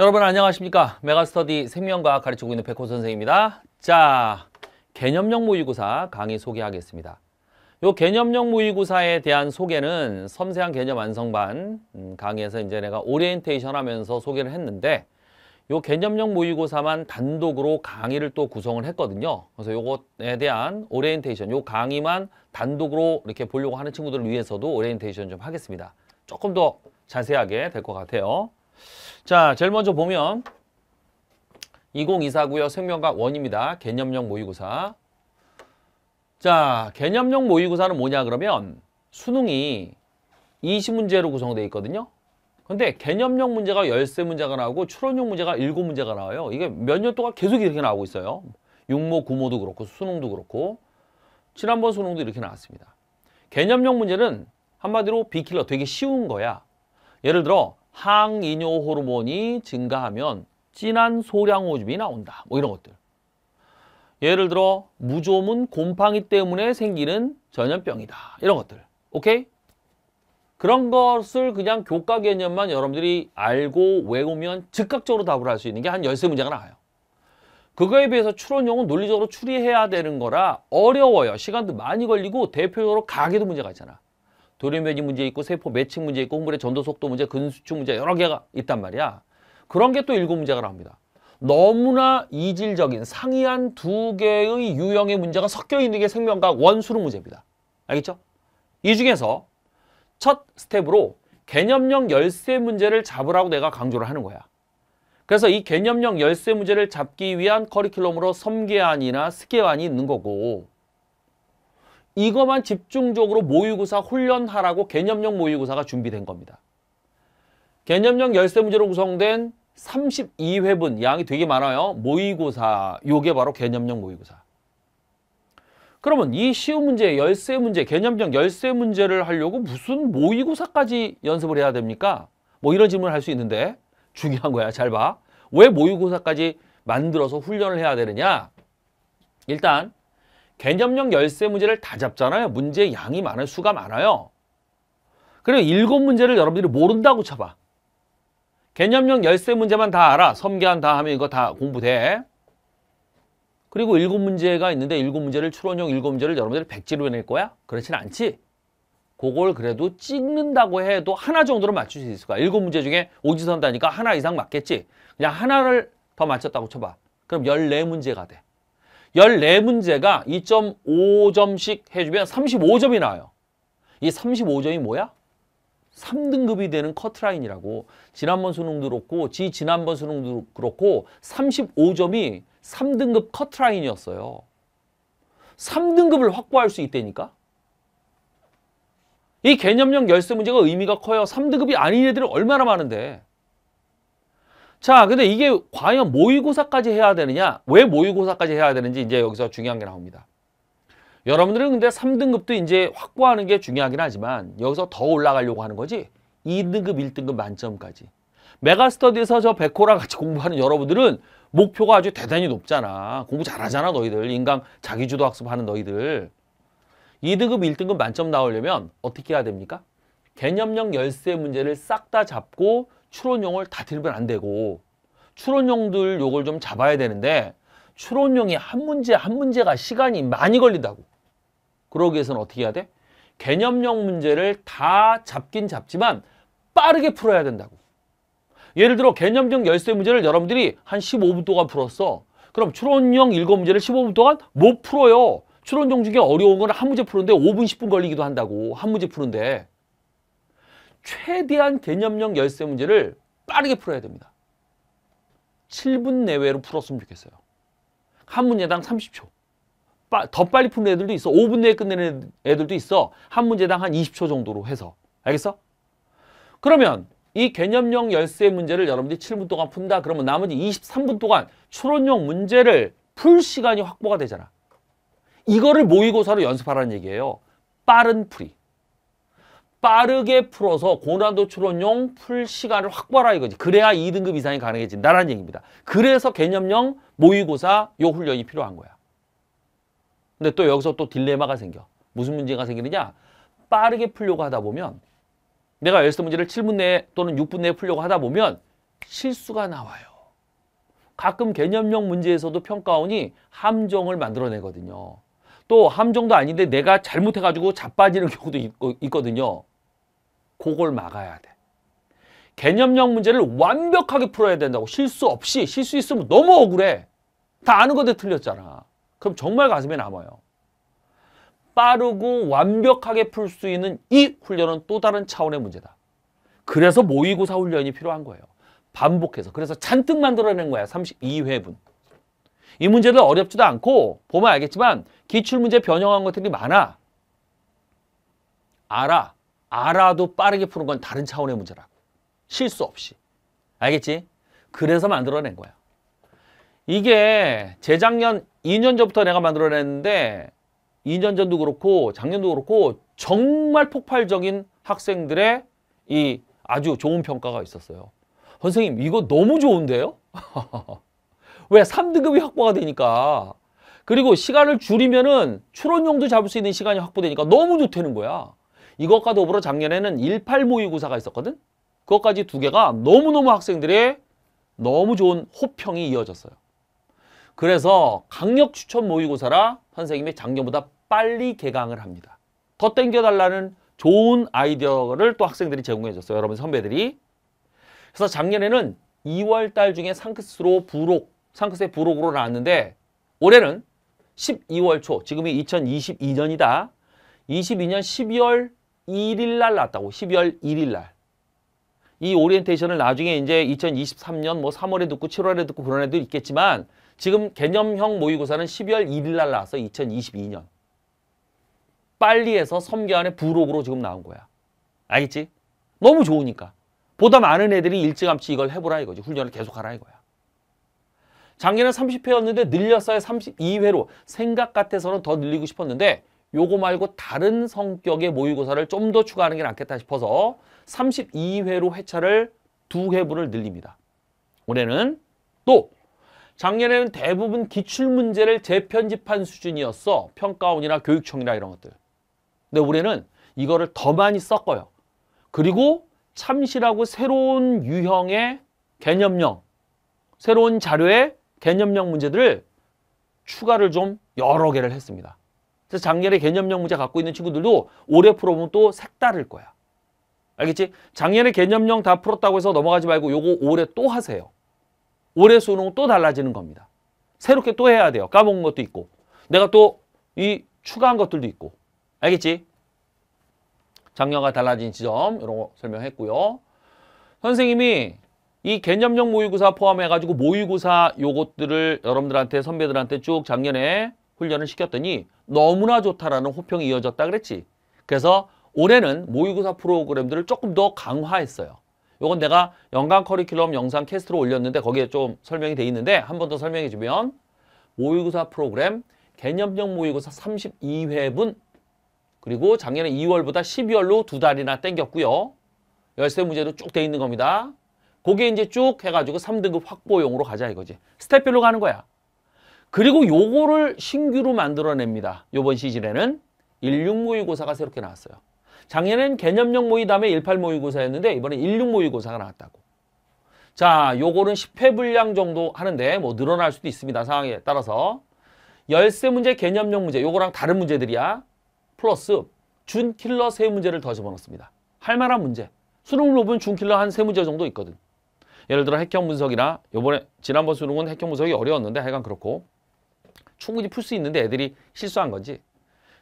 여러분 안녕하십니까 메가스터디 생명과학 가르치고 있는 백호 선생입니다 자 개념형 모의고사 강의 소개하겠습니다 이 개념형 모의고사에 대한 소개는 섬세한 개념 완성반 음, 강의에서 이제 내가 오리엔테이션 하면서 소개를 했는데 이 개념형 모의고사만 단독으로 강의를 또 구성을 했거든요 그래서 이것에 대한 오리엔테이션 이 강의만 단독으로 이렇게 보려고 하는 친구들을 위해서도 오리엔테이션 좀 하겠습니다 조금 더 자세하게 될 것 같아요 자, 제일 먼저 보면 2024고요. 생명과 원입니다. 개념형 모의고사. 자, 개념형 모의고사는 뭐냐 그러면 수능이 20문제로 구성되어 있거든요. 근데 개념형 문제가 13문제가 나오고 추론형 문제가 7문제가 나와요. 이게 몇 년 동안 계속 이렇게 나오고 있어요. 6모, 9모도 그렇고 수능도 그렇고 지난번 수능도 이렇게 나왔습니다. 개념형 문제는 한마디로 비킬러 되게 쉬운 거야. 예를 들어 항이뇨 호르몬이 증가하면 진한 소량 오줌이 나온다. 뭐 이런 것들. 예를 들어 무좀은 곰팡이 때문에 생기는 전염병이다. 이런 것들. 오케이? 그런 것을 그냥 교과 개념만 여러분들이 알고 외우면 즉각적으로 답을 할 수 있는 게 한 열세 문제가 나와요. 그거에 비해서 추론용은 논리적으로 추리해야 되는 거라 어려워요. 시간도 많이 걸리고 대표적으로 가계도 문제가 있잖아. 돌연변이 문제 있고 세포 매칭 문제 있고 홍물의 전도 속도 문제, 근수축 문제 여러 개가 있단 말이야. 그런 게 또 일곱 문제가 나옵니다. 너무나 이질적인 상이한 두 개의 유형의 문제가 섞여 있는 게 생명과학 원수능 문제입니다. 알겠죠? 이 중에서 첫 스텝으로 개념형 열쇠 문제를 잡으라고 내가 강조를 하는 거야. 그래서 이 개념형 열쇠 문제를 잡기 위한 커리큘럼으로 섬계안이나 스계안이 있는 거고 이것만 집중적으로 모의고사 훈련하라고 개념형 모의고사가 준비된 겁니다. 개념형 열쇠 문제로 구성된 32회분 양이 되게 많아요. 모의고사 요게 바로 개념형 모의고사. 그러면 이 쉬운 문제, 열쇠 문제, 개념형 열쇠 문제를 하려고 무슨 모의고사까지 연습을 해야 됩니까? 뭐 이런 질문을 할 수 있는데 중요한 거야. 잘 봐. 왜 모의고사까지 만들어서 훈련을 해야 되느냐? 일단 개념형 열쇠 문제를 다 잡잖아요. 문제 양이 많아요. 수가 많아요. 그리고 일곱 문제를 여러분들이 모른다고 쳐봐. 개념형 열쇠 문제만 다 알아. 섬계한 다 하면 이거 다 공부돼. 그리고 일곱 문제가 있는데 일곱 문제를 추론형 일곱 문제를 여러분들이 백지로 해낼 거야? 그렇진 않지. 그걸 그래도 찍는다고 해도 하나 정도로 맞출 수 있을 거야. 일곱 문제 중에 오지선 다니까 하나 이상 맞겠지. 그냥 하나를 더 맞췄다고 쳐봐. 그럼 열네 문제가 돼. 1 4 문제가 2.5점씩 해주면 35점이 나와요. 이 35점이 뭐야? 3등급이 되는 커트라인이라고 지난번 수능도 그렇고 지 지난번 수능도 그렇고 35점이 3등급 커트라인이었어요. 3등급을 확보할 수 있다니까? 이 개념형 열쇠 문제가 의미가 커요. 3등급이 아닌 애들은 얼마나 많은데. 자, 근데 이게 과연 모의고사까지 해야 되느냐? 왜 모의고사까지 해야 되는지 이제 여기서 중요한 게 나옵니다. 여러분들은 근데 3등급도 이제 확보하는 게 중요하긴 하지만 여기서 더 올라가려고 하는 거지 2등급, 1등급 만점까지 메가스터디에서 저 백호랑 같이 공부하는 여러분들은 목표가 아주 대단히 높잖아 공부 잘하잖아 너희들 인강 자기주도 학습하는 너희들 2등급, 1등급 만점 나오려면 어떻게 해야 됩니까? 개념형 열쇠 문제를 싹 다 잡고 추론용을 다 들면 안 되고 추론용들 요걸 좀 잡아야 되는데 추론용이 한 문제 한 문제가 시간이 많이 걸린다고. 그러기 위해서는 어떻게 해야 돼? 개념용 문제를 다 잡긴 잡지만 빠르게 풀어야 된다고. 예를 들어 개념형 열쇠 문제를 여러분들이 한 15분 동안 풀었어. 그럼 추론용 일곱 문제를 15분 동안 못 풀어요. 추론형 중에 어려운 건 한 문제 푸는데 5분, 10분 걸리기도 한다고. 한 문제 푸는데. 최대한 개념형 열쇠 문제를 빠르게 풀어야 됩니다. 7분 내외로 풀었으면 좋겠어요. 한 문제당 30초. 빠, 더 빨리 푸는 애들도 있어. 5분 내에 끝내는 애들도 있어. 한 문제당 한 20초 정도로 해서. 알겠어? 그러면 이 개념형 열쇠 문제를 여러분들이 7분 동안 푼다. 그러면 나머지 23분 동안 추론용 문제를 풀 시간이 확보가 되잖아. 이거를 모의고사로 연습하라는 얘기예요. 빠른 풀이. 빠르게 풀어서 고난도 추론용 풀 시간을 확보하라 이거지. 그래야 2등급 이상이 가능해진다라는 얘기입니다. 그래서 개념형 모의고사 요 훈련이 필요한 거야. 근데 또 여기서 또 딜레마가 생겨. 무슨 문제가 생기느냐? 빠르게 풀려고 하다 보면 내가 열세 문제를 7분 내에 또는 6분 내에 풀려고 하다 보면 실수가 나와요. 가끔 개념형 문제에서도 평가원이 함정을 만들어내거든요. 또 함정도 아닌데 내가 잘못해가지고 자빠지는 경우도 있, 거든요 그걸 막아야 돼. 개념형 문제를 완벽하게 풀어야 된다고 실수 없이 실수 있으면 너무 억울해. 다 아는 건데 틀렸잖아. 그럼 정말 가슴에 남아요. 빠르고 완벽하게 풀 수 있는 이 훈련은 또 다른 차원의 문제다. 그래서 모의고사 훈련이 필요한 거예요. 반복해서. 그래서 잔뜩 만들어낸 거야. 32회분. 이 문제도 어렵지도 않고 보면 알겠지만 기출문제 변형한 것들이 많아. 알아. 알아도 빠르게 푸는 건 다른 차원의 문제라고. 실수 없이. 알겠지? 그래서 만들어낸 거야. 이게 재작년 2년 전부터 내가 만들어냈는데 2년 전도 그렇고 작년도 그렇고 정말 폭발적인 학생들의 이 아주 좋은 평가가 있었어요. 선생님 이거 너무 좋은데요? 왜? 3등급이 확보가 되니까. 그리고 시간을 줄이면은 추론용도 잡을 수 있는 시간이 확보되니까 너무 좋다는 거야. 이것과 더불어 작년에는 18 모의고사가 있었거든. 그것까지 두 개가 너무너무 학생들의 너무 좋은 호평이 이어졌어요. 그래서 강력 추천 모의고사라 선생님이 작년보다 빨리 개강을 합니다. 더 땡겨달라는 좋은 아이디어를 또 학생들이 제공해 줬어요. 여러분 선배들이. 그래서 작년에는 2월 달 중에 상크스로 부록, 상크스의 부록으로 나왔는데 올해는 12월 초, 지금이 2022년이다. 22년 12월 1일 날 났다고. 12월 1일 날. 이 오리엔테이션을 나중에 이제 2023년 뭐 3월에 듣고 7월에 듣고 그런 애도 있겠지만 지금 개념형 모의고사는 12월 1일 날나와서 2022년. 빨리 해서 섬개안에 부록으로 지금 나온 거야. 알겠지? 너무 좋으니까. 보다 많은 애들이 일찌감치 이걸 해보라 이거지. 훈련을 계속하라 이거야. 작년에 30회였는데 늘렸어요. 32회로. 생각 같아서는 더 늘리고 싶었는데 요거 말고 다른 성격의 모의고사를 좀 더 추가하는 게 낫겠다 싶어서 32회로 회차를 두 회분을 늘립니다. 올해는 또 작년에는 대부분 기출문제를 재편집한 수준이었어. 평가원이나 교육청이나 이런 것들. 근데 올해는 이거를 더 많이 섞어요. 그리고 참신하고 새로운 유형의 개념형, 새로운 자료의 개념형 문제들을 추가를 좀 여러 개를 했습니다. 그래서 작년에 개념형 문제 갖고 있는 친구들도 올해 풀어보면 또 색다를 거야. 알겠지? 작년에 개념형 다 풀었다고 해서 넘어가지 말고 요거 올해 또 하세요. 올해 수능 또 달라지는 겁니다. 새롭게 또 해야 돼요. 까먹은 것도 있고. 내가 또 이 추가한 것들도 있고. 알겠지? 작년과 달라진 지점 이런 거 설명했고요. 선생님이 이 개념형 모의고사 포함해가지고 모의고사 요것들을 여러분들한테 선배들한테 쭉 작년에 훈련을 시켰더니 너무나 좋다라는 호평이 이어졌다 그랬지. 그래서 올해는 모의고사 프로그램들을 조금 더 강화했어요. 이건 내가 연간 커리큘럼 영상 캐스트로 올렸는데 거기에 좀 설명이 돼 있는데 한 번 더 설명해 주면 모의고사 프로그램 개념형 모의고사 32회분 그리고 작년에 2월보다 12월로 두 달이나 땡겼고요. 1 3 문제도 쭉 돼 있는 겁니다. 거기에 이제 쭉 해가지고 3등급 확보용으로 가자 이거지. 스텝별로 가는 거야. 그리고 요거를 신규로 만들어냅니다. 요번 시즌에는 16 모의고사가 새롭게 나왔어요. 작년엔 개념형 모의 다음에 18 모의고사였는데 이번에 16 모의고사가 나왔다고. 자, 요거는 10회 분량 정도 하는데 뭐 늘어날 수도 있습니다. 상황에 따라서. 열세 문제 개념형 문제 요거랑 다른 문제들이야. 플러스 준킬러 세 문제를 더 집어넣습니다. 할 만한 문제. 수능으로 보 준킬러 한 세 문제 정도 있거든. 예를 들어 핵형 분석이나 요번에 지난번 수능은 핵형 분석이 어려웠는데 하여간 그렇고 충분히 풀 수 있는데 애들이 실수한 건지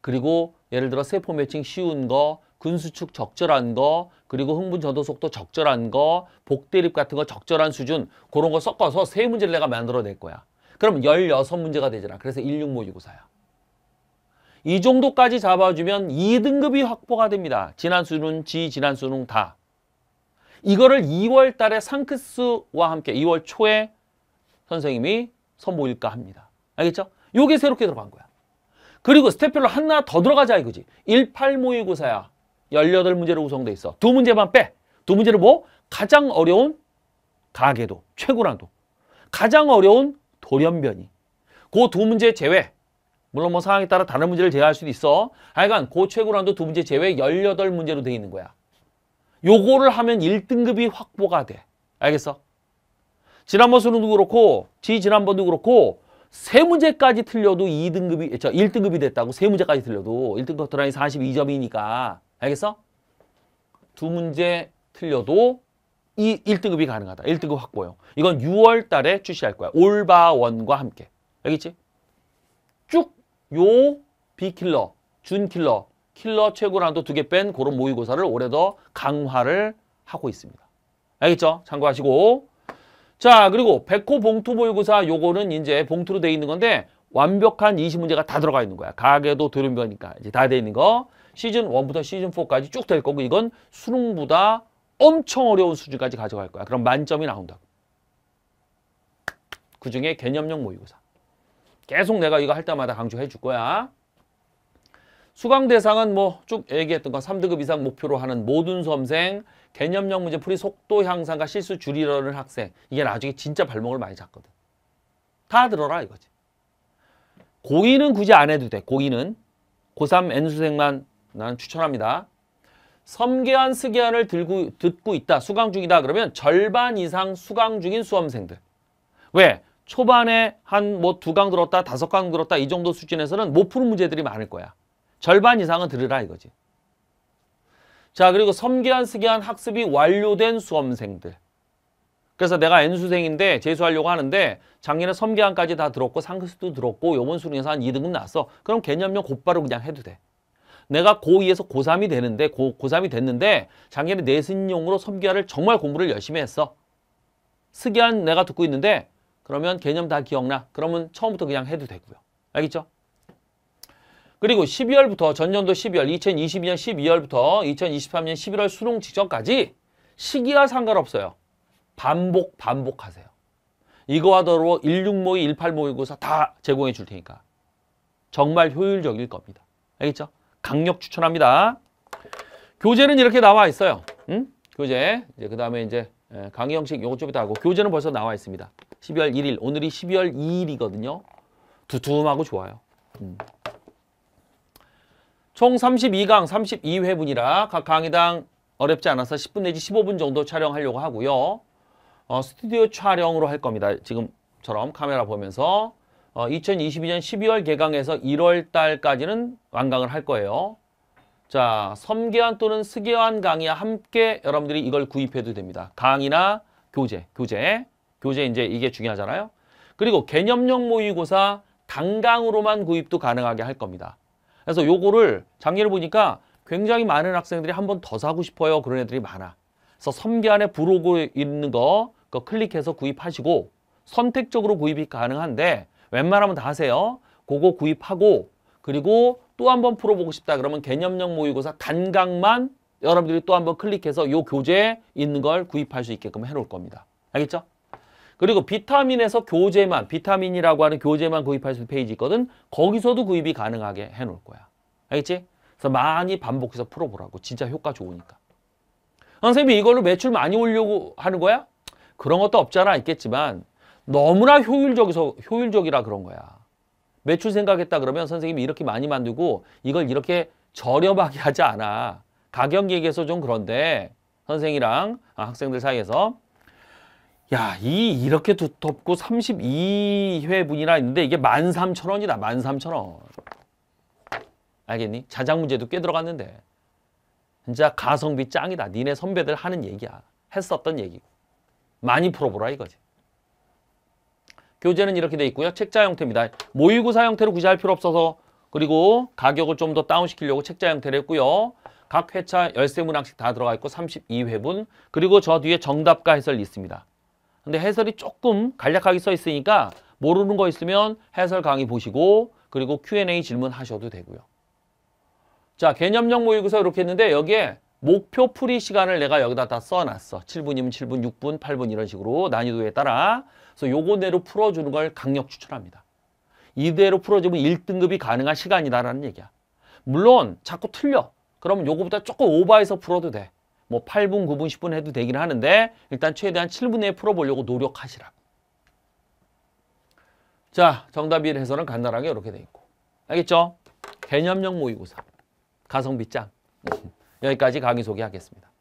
그리고 예를 들어 세포 매칭 쉬운 거, 근수축 적절한 거, 그리고 흥분 전도 속도 적절한 거, 복대립 같은 거 적절한 수준 그런 거 섞어서 세 문제를 내가 만들어낼 거야. 그럼 16문제가 되잖아. 그래서 1 6모의고사야이 정도까지 잡아주면 2등급이 확보가 됩니다. 지난 수능, 지, 지난 수능 다. 이거를 2월 달에 상크스와 함께 2월 초에 선생님이 선보일까 합니다. 알겠죠? 요게 새롭게 들어간 거야. 그리고 스텝별로 하나 더 들어가자 이거지. 18 모의고사야. 18문제로 구성돼 있어. 두 문제만 빼. 두 문제를 뭐? 가장 어려운 가계도, 최고난도. 가장 어려운 돌연변이. 그 두 문제 제외. 물론 뭐 상황에 따라 다른 문제를 제외할 수도 있어. 하여간 고 최고난도 두 문제 제외 18문제로 돼 있는 거야. 요거를 하면 1등급이 확보가 돼. 알겠어? 지난번 수능도 그렇고 지 지난번도 그렇고 세 문제까지 틀려도 2등급이, 저 1등급이 됐다고 세 문제까지 틀려도 1등급 커라인 42점이니까. 알겠어? 두 문제 틀려도 이 1등급이 가능하다. 1등급 확보요. 이건 6월 달에 출시할 거야. 올바원과 함께. 알겠지? 쭉 요 비킬러, 준킬러, 킬러 최고란도 두 개 뺀 그런 모의고사를 올해 더 강화를 하고 있습니다. 알겠죠? 참고하시고 자, 그리고 백호 봉투 모의고사 요거는 이제 봉투로 돼 있는 건데 완벽한 이시 문제가 다 들어가 있는 거야. 가계도 도련거니까 이제 다 돼 있는 거. 시즌 원부터 시즌 포까지 쭉 될 거고 이건 수능보다 엄청 어려운 수준까지 가져갈 거야. 그럼 만점이 나온다고. 그중에 개념형 모의고사. 계속 내가 이거 할 때마다 강조해 줄 거야. 수강 대상은 뭐 쭉 얘기했던 거 3등급 이상 목표로 하는 모든 수험생, 개념형 문제 풀이 속도 향상과 실수 줄이려는 학생. 이게 나중에 진짜 발목을 많이 잡거든. 다 들어라 이거지. 고2는 굳이 안 해도 돼. 고2는. 고3 N수생만 나는 추천합니다. 섬계한 스계한을 들고, 듣고 있다. 수강 중이다. 그러면 절반 이상 수강 중인 수험생들. 왜? 초반에 한 뭐 두 강 들었다, 다섯 강 들었다 이 정도 수준에서는 못 푸는 문제들이 많을 거야. 절반 이상은 들으라 이거지. 자 그리고 섬기한 쓰기한 학습이 완료된 수험생들. 그래서 내가 N수생인데 재수하려고 하는데 작년에 섬기한까지 다 들었고 상급도 들었고 요번 수능에서 한 2등급 났어. 그럼 개념용 곧바로 그냥 해도 돼. 내가 고2에서 고3이 되는데 고, 고3이 됐는데 작년에 내신용으로 섬기한을 정말 공부를 열심히 했어. 쓰기한 내가 듣고 있는데 그러면 개념 다 기억나. 그러면 처음부터 그냥 해도 되고요. 알겠죠? 그리고 12월부터 전년도 12월, 2022년 12월부터 2023년 11월 수능 직전까지 시기와 상관없어요. 반복, 반복하세요. 이거하 더불어 16모의, 18모의고사 다 제공해 줄 테니까. 정말 효율적일 겁니다. 알겠죠? 강력 추천합니다. 교재는 이렇게 나와 있어요. 응? 교재. 이제 그 다음에 이제 예, 강의 형식 요거 좀 이따 하고 교재는 벌써 나와 있습니다. 12월 1일. 오늘이 12월 2일이거든요. 두툼하고 좋아요. 음. 총 32강 32회분이라 각 강의당 어렵지 않아서 10분 내지 15분 정도 촬영하려고 하고요. 어, 스튜디오 촬영으로 할 겁니다. 지금처럼 카메라 보면서 어, 2022년 12월 개강에서 1월 달까지는 완강을 할 거예요. 자, 섬계환 또는 스계환 강의와 함께 여러분들이 이걸 구입해도 됩니다. 강의나 교재, 교재, 교재 이제 이게 중요하잖아요. 그리고 개념형 모의고사 단강으로만 구입도 가능하게 할 겁니다. 그래서 요거를 작년에 보니까 굉장히 많은 학생들이 한 번 더 사고 싶어요. 그런 애들이 많아. 그래서 섬기 안에 부르고 있는 거 그거 클릭해서 구입하시고 선택적으로 구입이 가능한데 웬만하면 다 하세요. 그거 구입하고 그리고 또 한 번 풀어보고 싶다 그러면 개념형 모의고사 단강만 여러분들이 또 한 번 클릭해서 요 교재에 있는 걸 구입할 수 있게끔 해놓을 겁니다. 알겠죠? 그리고 비타민에서 교재만, 비타민이라고 하는 교재만 구입할 수 있는 페이지 있거든. 거기서도 구입이 가능하게 해놓을 거야. 알겠지? 그래서 많이 반복해서 풀어보라고. 진짜 효과 좋으니까. 선생님이 이걸로 매출 많이 올려고 하는 거야? 그런 것도 없잖아 있겠지만 너무나 효율적이서 효율적이라 그런 거야. 매출 생각했다 그러면 선생님이 이렇게 많이 만들고 이걸 이렇게 저렴하게 하지 않아. 가격 얘기해서 좀 그런데 선생이랑 아, 학생들 사이에서 야, 이 이렇게 두텁고 3 2회분이나있는데 이게 13,000원이다. 13,000원. 알겠니? 자작 문제도 꽤 들어갔는데. 진짜 가성비 짱이다. 니네 선배들 하는 얘기야. 했었던 얘기고. 많이 풀어보라 이거지. 교재는 이렇게 돼 있고요. 책자 형태입니다. 모의고사 형태로 구제할 필요 없어서 그리고 가격을 좀 더 다운시키려고 책자 형태를 했고요. 각 회차 13문항씩 다 들어가 있고 32회분 그리고 저 뒤에 정답과 해설이 있습니다. 근데 해설이 조금 간략하게 써 있으니까 모르는 거 있으면 해설 강의 보시고 그리고 Q&A 질문하셔도 되고요. 자, 개념형 모의고사 이렇게 했는데 여기에 목표 풀이 시간을 내가 여기다 다 써놨어. 7분이면 7분, 6분, 8분 이런 식으로 난이도에 따라 그래서 요거대로 풀어주는 걸 강력 추천합니다. 이대로 풀어주면 1등급이 가능한 시간이다라는 얘기야. 물론 자꾸 틀려. 그러면 요거보다 조금 오버해서 풀어도 돼. 뭐 8분, 9분, 10분 해도 되긴 하는데 일단 최대한 7분 내에 풀어보려고 노력하시라고. 자, 정답일 해서는 간단하게 이렇게 돼 있고. 알겠죠? 개념형 모의고사. 가성비 짱. 여기까지 강의 소개하겠습니다.